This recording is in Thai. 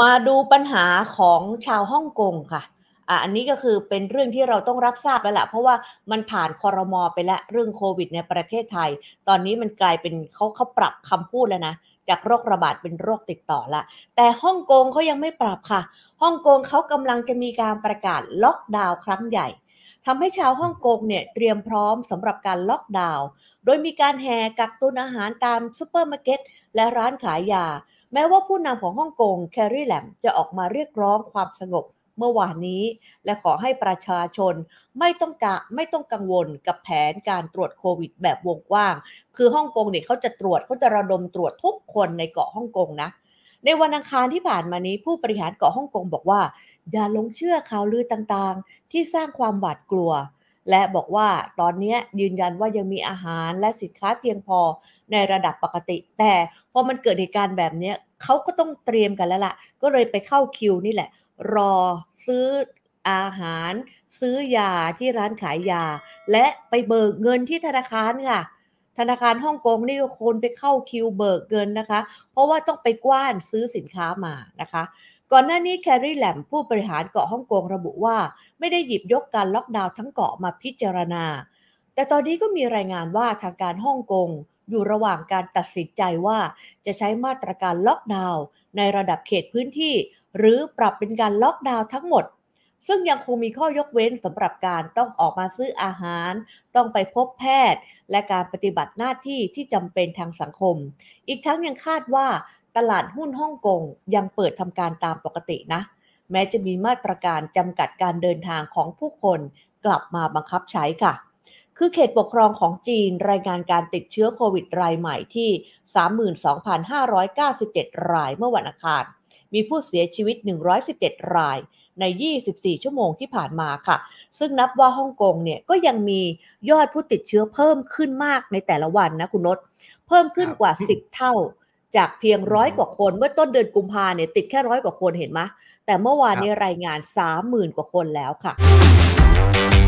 มาดูปัญหาของชาวฮ่องกงค่ะ อันนี้ก็คือเป็นเรื่องที่เราต้องรับทราบแล้วละเพราะว่ามันผ่านคอรมอไปแล้ว เรื่องโควิดในประเทศไทย ตอนนี้มันกลายเป็นเขาเขาปรับคำพูดแล้วนะ จากโรคระบาดเป็นโรคติดต่อละ แต่ฮ่องกงเขายังไม่ปรับค่ะ ฮ่องกงเขากำลังจะมีการประกาศล็อกดาวน์ครั้งใหญ่ทำให้ชาวฮ่องกงเนี่ยเตรียมพร้อมสำหรับการล็อกดาวน์ โดยมีการแห่กักตุนอาหารตามซูเปอร์มาร์เก็ตและร้านขายยาแม้ว่าผู้นำของฮ่องกงแคร์รีแลมจะออกมาเรียกร้องความสงบเมื่อวานนี้ และขอให้ประชาชนไม่ต้องกะไม่ต้องกังวลกับแผนการตรวจโควิด แบบวงกว้าง คือฮ่องกงเนี่ยเขาจะตรวจเขาจะระดมตรวจทุกคนในเกาะฮ่องกงนะ ในวันอังคารที่ผ่านมานี้ ผู้บริหารเกาะฮ่องกงบอกว่าอย่าลงเชื่อข่าวลือต่างๆ ที่สร้างความหวาดกลัวและบอกว่าตอนนี้ยืนยันว่ายังมีอาหารและสินค้าเพียงพอในระดับปกติ แต่พอมันเกิดเหตุการณ์แบบนี้ เขาก็ต้องเตรียมกันแล้วละ่ะ ก็เลยไปเข้าคิวนี่แหละ รอซื้อ อาหาร ซื้อยาที่ร้านขายยา และไปเบิกเงินที่ธนาคารค่ะธนาคารฮ่องกงนี่คนไปเข้าคิวเบิกเงินนะคะเพราะว่าต้องไปกว้านซื้อสินค้ามานะคะก่อนหน้านี้แครีแลมผู้บริหารเกาะฮ่องกงระบุว่าไม่ได้หยิบยกการล็อกดาวน์ทั้งเกาะมาพิจารณา แต่ตอนนี้ก็มีรายงานว่าทางการฮ่องกงอยู่ระหว่างการตัดสินใจว่า จะใช้มาตรการล็อกดาวน์ในระดับเขตพื้นที่ หรือปรับเป็นการล็อกดาวน์ทั้งหมด ซึ่งยังคงมีข้อยกเว้นสำหรับการต้องออกมาซื้ออาหาร ต้องไปพบแพทย์ และการปฏิบัติหน้าที่ที่จำเป็นทางสังคม อีกทั้งยังคาดว่าตลาดหุ้นฮ่องกงยังเปิดทำการตามปกตินะ แม้จะมีมาตรการจำกัดการเดินทางของผู้คนกลับมาบังคับใช้ค่ะ คือเขตปกครองของจีนรายงานการติดเชื้อโควิดรายใหม่ที่ 32,597 รายเมื่อวันอังคาร มีผู้เสียชีวิต 117 รายใน 24 ชั่วโมงที่ผ่านมาค่ะ ซึ่งนับว่าฮ่องกงเนี่ยก็ยังมียอดผู้ติดเชื้อเพิ่มขึ้นมากในแต่ละวันนะคุณนศเพิ่มขึ้นกว่า 10 เท่าจากเพียงร้อยกว่าคนเมื่อต้นเดือนกุมภาเนี่ย ติดแค่ร้อยกว่าคนเห็นไหมแต่เมื่อวานนี้รายงานสามหมื่นกว่าคนแล้วค่ะ